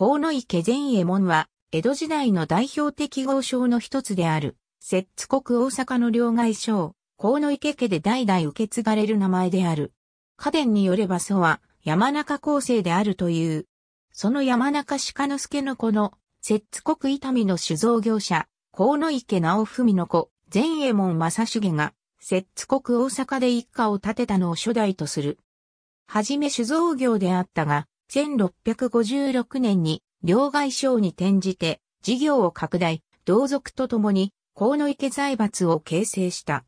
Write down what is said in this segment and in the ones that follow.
河野池善右衛門は、江戸時代の代表的豪商の一つである、摂津国大阪の両替商、河野池家で代々受け継がれる名前である。家伝によれば祖は、山中構生であるという。その山中鹿之助の子の、摂津国伊丹の酒造業者、河野池直文の子、善右衛門正重が、摂津国大阪で一家を建てたのを初代とする。はじめ酒造業であったが、1656年に両外省に転じて事業を拡大、同族と共に河野池財閥を形成した。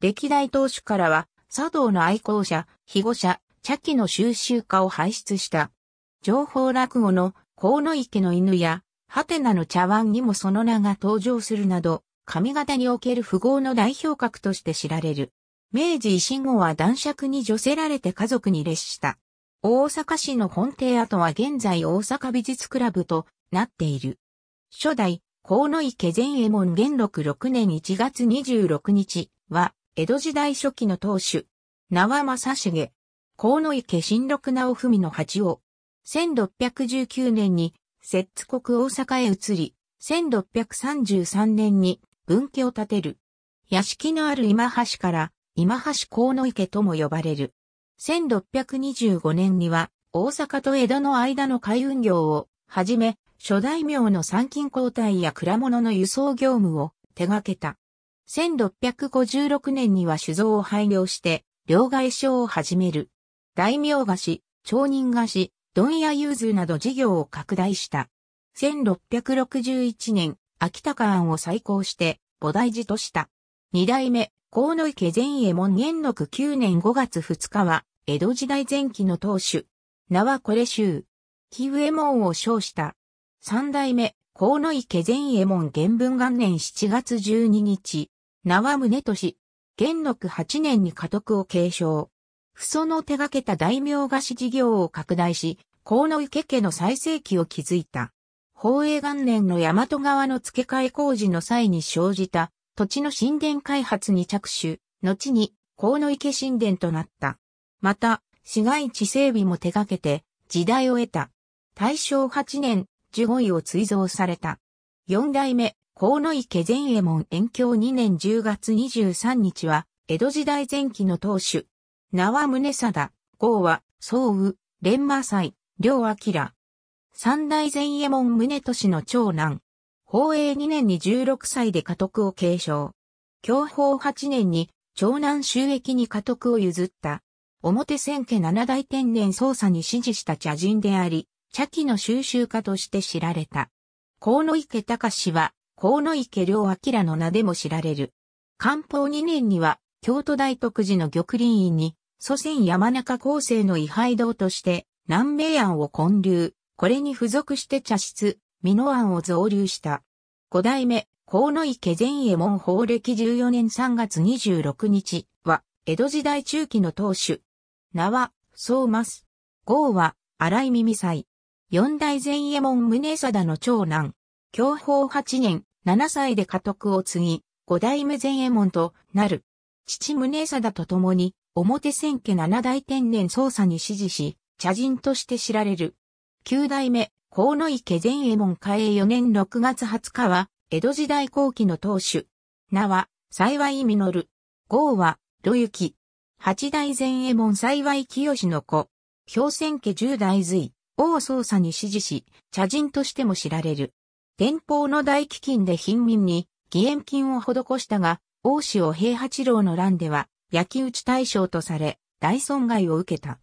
歴代当主からは、茶道の愛好者、庇護者、茶器の収集家を輩出した。情報落語の河野池の犬や、ハテナの茶碗にもその名が登場するなど、上方における富豪の代表格として知られる。明治維新後は男爵に除せられて家族に列した。大阪市の本邸跡は現在大阪美術クラブとなっている。初代、河野池前衛門元禄6年1月26日は、江戸時代初期の当主、名は正成、河野池新六直文の八王。1619年に、摂津国大阪へ移り、1633年に分家を建てる。屋敷のある今橋から、今橋河野池とも呼ばれる。1625年には大阪と江戸の間の海運業をはじめ、諸大名の参勤交代や蔵物の輸送業務を手掛けた。1656年には酒造を廃業して、両替商を始める。大名菓子、町人菓子、問屋融通など事業を拡大した。1661年、秋田間を再興して、菩提寺とした。二代目、河野池善衛門元禄9年5月2日は、江戸時代前期の当主。名はこれ州。木植衛門を称した。三代目、河野池善衛門元文元年7月12日。名は宗俊。元禄8年に家督を継承。父祖の手掛けた大名菓子事業を拡大し、河野池家の最盛期を築いた。宝永元年の大和川の付け替え工事の際に生じた土地の神殿開発に着手、後に、河野池神殿となった。また、市街地整備も手掛けて、時代を得た。大正8年、十五位を追贈された。四代目、河野池善衛門延長。2年10月23日は、江戸時代前期の当主。名は宗貞、号は、宗雨、連馬祭、両明。三代前衛門宗俊の長男、宝永2年に16歳で家督を継承。享保8年に長男収益に家督を譲った。表千家七大天然捜査に支持した茶人であり、茶器の収集家として知られた。河野池隆氏は、河野池良明の名でも知られる。官報2年には、京都大徳寺の玉林院に、祖先山中高生の位牌堂として、南明庵を建立。これに付属して茶室、美濃庵を増立した。五代目、河野池善右衛門法暦14年3月26日は、江戸時代中期の当主。名は、そうます。号は、荒井耳祭。四代前衛門宗貞の長男。享保八年、七歳で家督を継ぎ、五代目前衛門となる。父宗貞と共に、表千家七代天然捜査に指示し、茶人として知られる。九代目、河野池前衛門開永4年6月20日は、江戸時代後期の当主。名は、幸い実。号は、路行。八代前衛門幸い清の子。氷泉家十代随。王捜査に支持し、茶人としても知られる。天保の大飢饉で貧民に、義援金を施したが、王子を平八郎の乱では、焼き討ち大将とされ、大損害を受けた。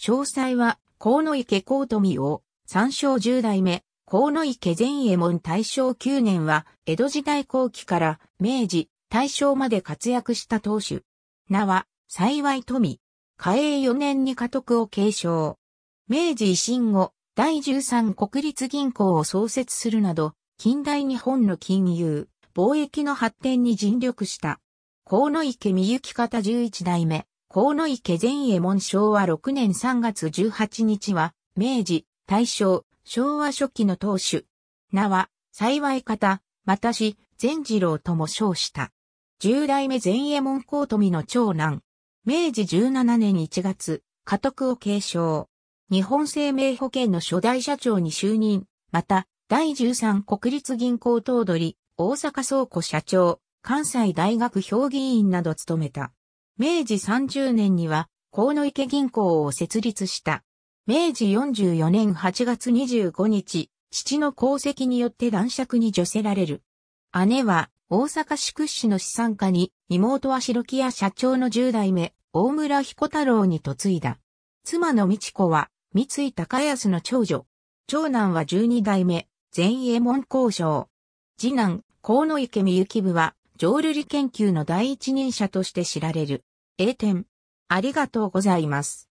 詳細は、河野池幸富を三章十代目、河野池善右衛門大正九年は、江戸時代後期から明治、大正まで活躍した当主。名は、幸い富。嘉永四年に家督を継承。明治維新後、第十三国立銀行を創設するなど、近代日本の金融、貿易の発展に尽力した。河野池美幸方十一代目、河野池善右衛門昭和六年三月十八日は、明治、大正、昭和初期の当主。名は、幸い方、またし、善次郎とも称した。十代目善衛門公富の長男。明治十七年一月、家督を継承。日本生命保険の初代社長に就任。また、第十三国立銀行頭取、大阪倉庫社長、関西大学評議員など務めた。明治三十年には、河野池銀行を設立した。明治44年8月25日、父の功績によって男爵に除せられる。姉は大阪市屈指の資産家に、妹は白木屋社長の10代目、大村彦太郎に嫁いだ。妻の美智子は、三井高安の長女。長男は12代目、前衛門交渉。次男、河野池美幸部は、浄瑠璃研究の第一人者として知られる。A 点。ありがとうございます。